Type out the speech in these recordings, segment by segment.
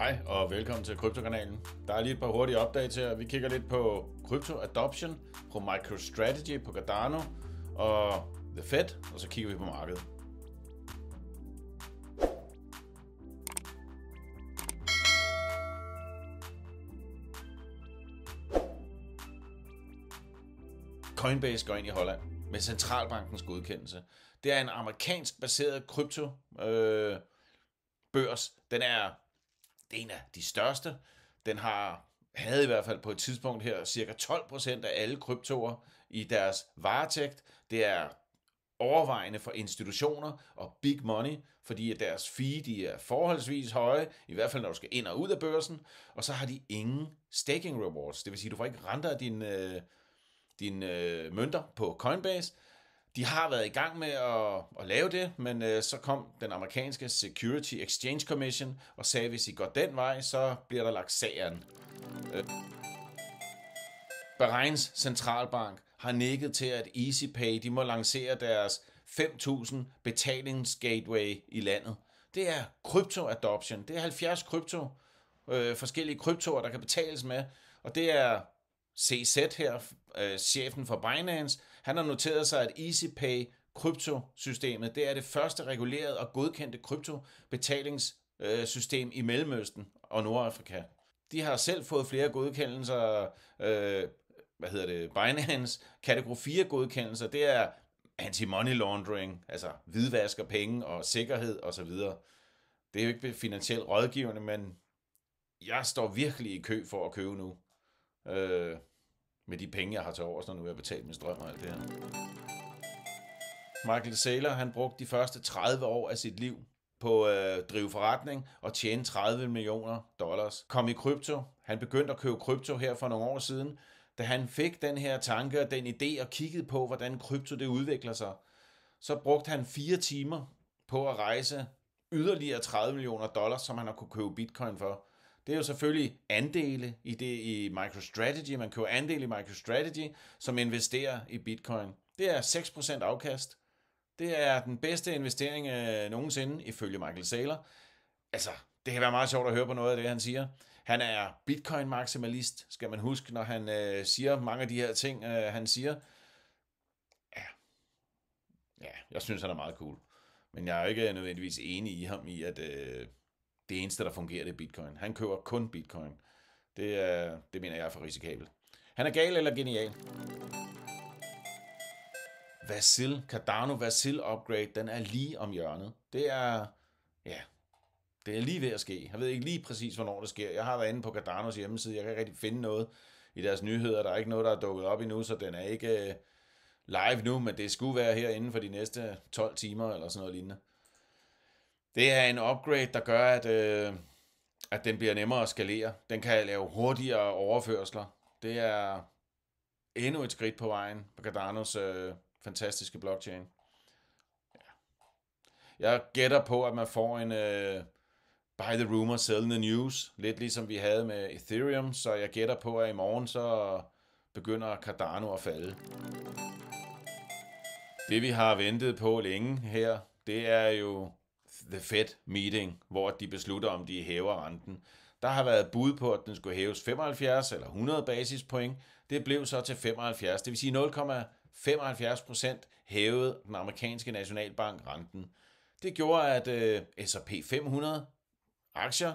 Hej og velkommen til Kryptokanalen. Der er lige et par hurtige updates her. Vi kigger lidt på Crypto Adoption, på MicroStrategy, på Cardano og The Fed, og så kigger vi på markedet. Coinbase går ind i Holland med centralbankens godkendelse. Det er en amerikansk baseret krypto øh, børs. Den er det er en af de største. Den har havde i hvert fald på et tidspunkt her cirka 12 af alle kryptoer i deres varetægt. Det er overvejende for institutioner og big money, fordi at deres fee de er forholdsvis høje, i hvert fald når du skal ind og ud af børsen, og så har de ingen staking rewards, det vil sige, du får ikke renter af dine, øh, din øh, mønter på Coinbase, de har været i gang med at, at lave det, men øh, så kom den amerikanske Security Exchange Commission og sagde, at hvis I går den vej, så bliver der lagt sagen. Øh. Bahreins centralbank har nikket til, at EasyPay de må lancere deres 5.000 betalingsgateway i landet. Det er krypto-adoption. Det er 70 krypto, øh, forskellige kryptoer, der kan betales med. Og det er CZ her, øh, chefen for Binance, han har noteret sig, at EasyPay kryptosystemet, det er det første regulerede og godkendte kryptobetalingssystem øh, i Mellemøsten og Nordafrika. De har selv fået flere godkendelser, øh, hvad hedder det, Binance, kategori 4 godkendelser, det er anti-money laundering, altså hvidvask af penge og sikkerhed osv. Det er jo ikke finansiel rådgivende, men jeg står virkelig i kø for at købe nu øh, med de penge, jeg har til overs, når nu jeg har betalt min strøm og alt det her. Michael Saylor, han brugte de første 30 år af sit liv på at øh, drive forretning og tjene 30 millioner dollars. Kom i krypto. Han begyndte at købe krypto her for nogle år siden. Da han fik den her tanke og den idé og kiggede på, hvordan krypto det udvikler sig, så brugte han fire timer på at rejse yderligere 30 millioner dollars, som han har kunne købe bitcoin for det er jo selvfølgelig andele i det i MicroStrategy. Man køber andele i MicroStrategy, som investerer i bitcoin. Det er 6% afkast. Det er den bedste investering øh, nogensinde, ifølge Michael Saylor. Altså, det kan være meget sjovt at høre på noget af det, han siger. Han er bitcoin-maksimalist, skal man huske, når han øh, siger mange af de her ting, øh, han siger. Ja. ja, jeg synes, han er meget cool. Men jeg er ikke nødvendigvis enig i ham i, at... Øh, det eneste, der fungerer, det er bitcoin. Han køber kun bitcoin. Det, er, det mener jeg er for risikabelt. Han er gal eller genial? Vasil, Cardano Vasil upgrade, den er lige om hjørnet. Det er, ja, det er lige ved at ske. Jeg ved ikke lige præcis, hvornår det sker. Jeg har været inde på Cardanos hjemmeside. Jeg kan ikke rigtig finde noget i deres nyheder. Der er ikke noget, der er dukket op endnu, så den er ikke øh, live nu, men det skulle være herinde for de næste 12 timer eller sådan noget lignende. Det er en upgrade, der gør, at, øh, at den bliver nemmere at skalere. Den kan lave hurtigere overførsler. Det er endnu et skridt på vejen på Cardano's øh, fantastiske blockchain. Jeg gætter på, at man får en øh, buy the rumor, sell the news, lidt ligesom vi havde med Ethereum, så jeg gætter på, at i morgen så begynder Cardano at falde. Det vi har ventet på længe her, det er jo The Fed meeting, hvor de beslutter, om de hæver renten. Der har været bud på, at den skulle hæves 75 eller 100 basispoint. Det blev så til 75, det vil sige 0,75 procent hævede den amerikanske nationalbank renten. Det gjorde, at øh, S&P 500 aktier,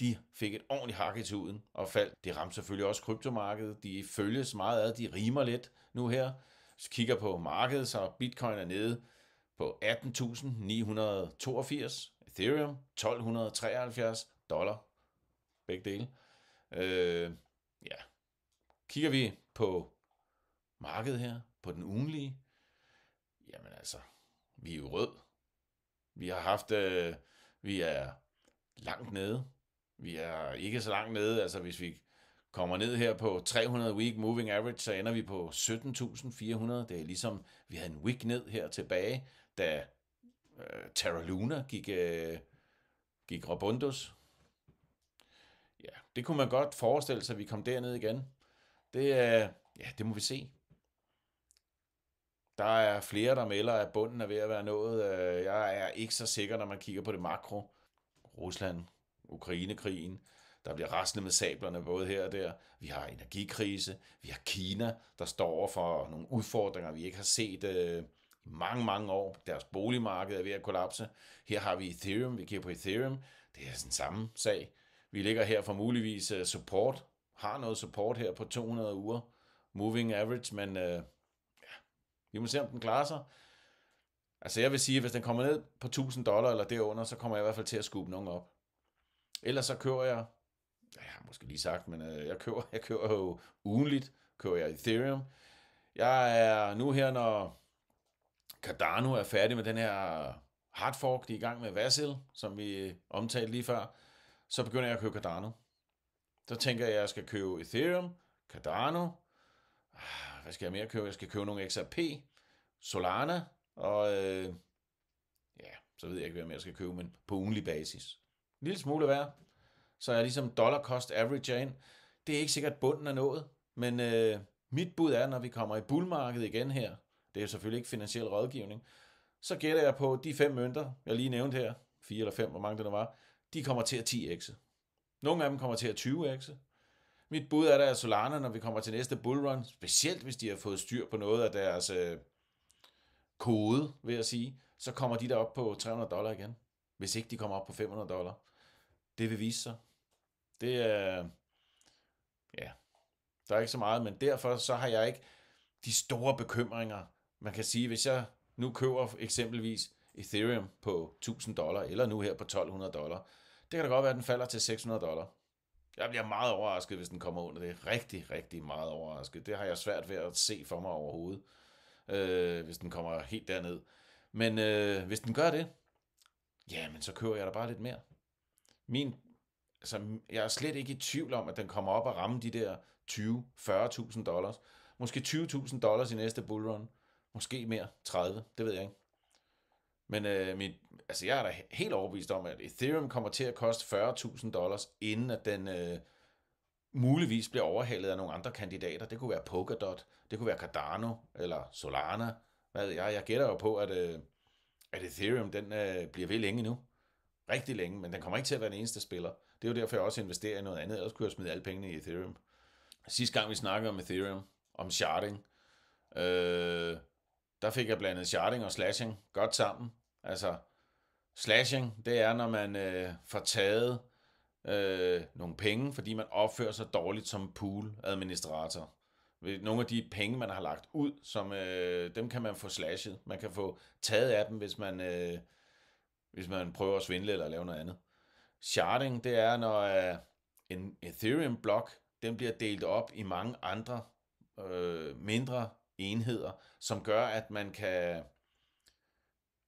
de fik et ordentligt hak i tuden og faldt. Det ramte selvfølgelig også kryptomarkedet. De følges meget af, de rimer lidt nu her. Hvis vi kigger på markedet, så bitcoin er nede på 18.982, Ethereum 1273 dollar, begge dele. Øh, ja. Kigger vi på markedet her, på den ugenlige, jamen altså, vi er jo rød. Vi har haft, øh, vi er langt nede. Vi er ikke så langt nede, altså hvis vi kommer ned her på 300 week moving average, så ender vi på 17.400. Det er ligesom, vi havde en week ned her tilbage, da øh, Terra Luna gik, øh, gik Rabundus. Ja, det kunne man godt forestille sig, at vi kom derned igen. Det, øh, ja, det må vi se. Der er flere, der melder, at bunden er ved at være nået. Øh, jeg er ikke så sikker, når man kigger på det makro. Rusland, Ukrainekrigen, der bliver rasende med sablerne både her og der. Vi har energikrise, vi har Kina, der står over for nogle udfordringer, vi ikke har set øh, i mange, mange år. Deres boligmarked er ved at kollapse. Her har vi Ethereum, vi kigger på Ethereum. Det er sådan samme sag. Vi ligger her for muligvis øh, support, har noget support her på 200 uger, moving average, men øh, ja, vi må se, om den klarer sig. Altså jeg vil sige, at hvis den kommer ned på 1000 dollar eller derunder, så kommer jeg i hvert fald til at skubbe nogen op. Ellers så kører jeg, ja, jeg har måske lige sagt, men øh, jeg, kører, jeg kører jo ugenligt, kører jeg Ethereum. Jeg er nu her, når Cardano er færdig med den her hard fork, de er i gang med Vasil, som vi omtalte lige før, så begynder jeg at købe Cardano. Så tænker jeg, at jeg skal købe Ethereum, Cardano, ah, hvad skal jeg mere købe? Jeg skal købe nogle XRP, Solana, og øh, ja, så ved jeg ikke, hvad jeg skal købe, men på ugenlig basis. En lille smule værd. Så er jeg ligesom dollar cost average ind. Det er ikke sikkert, bunden er nået, men øh, mit bud er, når vi kommer i bullmarkedet igen her, det er selvfølgelig ikke finansiel rådgivning. Så gætter jeg på, at de fem mønter, jeg lige nævnte her, fire eller fem, hvor mange det nu var, de kommer til at 10x'e. Nogle af dem kommer til at 20x'e. Mit bud er, at Solana, når vi kommer til næste bullrun, specielt hvis de har fået styr på noget af deres øh, kode, vil jeg sige, så kommer de der op på 300 dollar igen. Hvis ikke de kommer op på 500 dollar. Det vil vise sig. Det er... Øh, ja, der er ikke så meget, men derfor så har jeg ikke de store bekymringer man kan sige, hvis jeg nu køber eksempelvis Ethereum på 1000 dollar, eller nu her på 1200 dollar, det kan da godt være, at den falder til 600 dollar. Jeg bliver meget overrasket, hvis den kommer under det. Rigtig, rigtig meget overrasket. Det har jeg svært ved at se for mig overhovedet, øh, hvis den kommer helt derned. Men øh, hvis den gør det, jamen så kører jeg da bare lidt mere. Min, altså, jeg er slet ikke i tvivl om, at den kommer op og rammer de der 20-40.000 dollars. Måske 20.000 dollars i næste bullrun. Måske mere. 30. Det ved jeg ikke. Men øh, mit, altså jeg er da helt overbevist om, at Ethereum kommer til at koste 40.000 dollars, inden at den øh, muligvis bliver overhalet af nogle andre kandidater. Det kunne være Polkadot, det kunne være Cardano eller Solana. Hvad ved jeg? Jeg gætter jo på, at, øh, at Ethereum den, øh, bliver ved længe nu. Rigtig længe, men den kommer ikke til at være den eneste spiller. Det er jo derfor, jeg også investerer i noget andet. Ellers kunne jeg smide alle pengene i Ethereum. Sidste gang vi snakkede om Ethereum, om sharding, øh, der fik jeg blandet sharding og slashing godt sammen. Altså, slashing, det er, når man øh, får taget øh, nogle penge, fordi man opfører sig dårligt som pool-administrator. Nogle af de penge, man har lagt ud, som, øh, dem kan man få slashet. Man kan få taget af dem, hvis man, øh, hvis man prøver at svindle eller lave noget andet. Sharding, det er, når øh, en Ethereum-blok, den bliver delt op i mange andre øh, mindre enheder, som gør, at man kan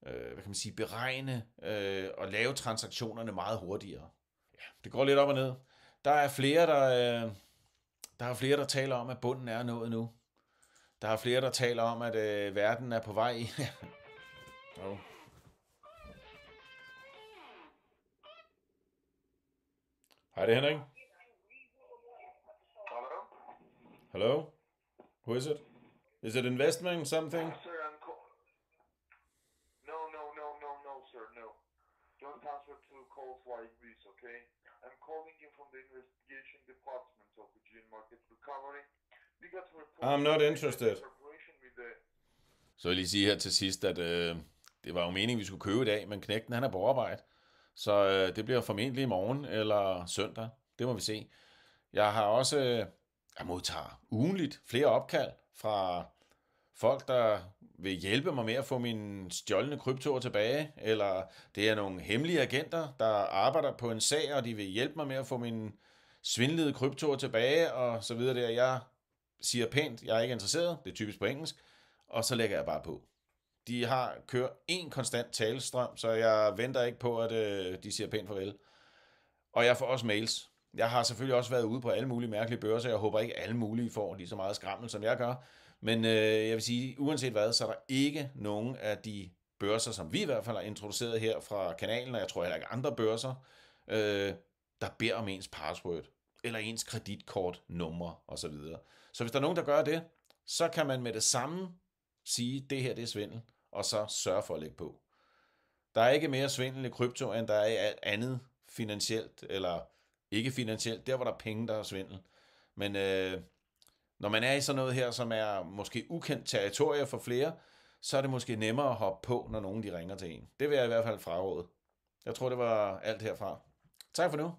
øh, hvad kan man sige, beregne øh, og lave transaktionerne meget hurtigere. Ja, det går lidt op og ned. Der er flere, der, øh, der er flere, der taler om, at bunden er nået nu. Der er flere, der taler om, at øh, verden er på vej. oh. Hej, det er Henrik. Hallo? Who is it? Is it investment in something? No, sir, I'm co- no, no, no, no, no, sir, no. Don't answer to calls like this, okay? I'm calling you from the investigation department of the Gene Market Recovery. We got report I'm not interested. Så vil jeg lige sige her til sidst, at øh, det var jo meningen, vi skulle købe i dag, men knægten han er på arbejde. Så øh, det bliver formentlig i morgen eller søndag. Det må vi se. Jeg har også, øh, jeg modtager ugenligt flere opkald fra folk, der vil hjælpe mig med at få mine stjålne kryptoer tilbage, eller det er nogle hemmelige agenter, der arbejder på en sag, og de vil hjælpe mig med at få mine svindlede kryptoer tilbage, og så videre der. Jeg siger pænt, jeg er ikke interesseret, det er typisk på engelsk, og så lægger jeg bare på. De har kørt en konstant talestrøm, så jeg venter ikke på, at øh, de siger pænt farvel. Og jeg får også mails. Jeg har selvfølgelig også været ude på alle mulige mærkelige børser, jeg håber ikke alle mulige får lige så meget skrammel, som jeg gør. Men øh, jeg vil sige, uanset hvad, så er der ikke nogen af de børser, som vi i hvert fald har introduceret her fra kanalen, og jeg tror heller ikke andre børser, øh, der beder om ens password, eller ens kreditkortnummer osv. Så hvis der er nogen, der gør det, så kan man med det samme sige, det her det er svindel, og så sørge for at lægge på. Der er ikke mere svindel i krypto, end der er i alt andet finansielt, eller ikke finansielt, der hvor der er penge, der er svindel. Men øh, når man er i sådan noget her, som er måske ukendt territorie for flere, så er det måske nemmere at hoppe på, når nogen de ringer til en. Det vil jeg i hvert fald fraråde. Jeg tror, det var alt herfra. Tak for nu.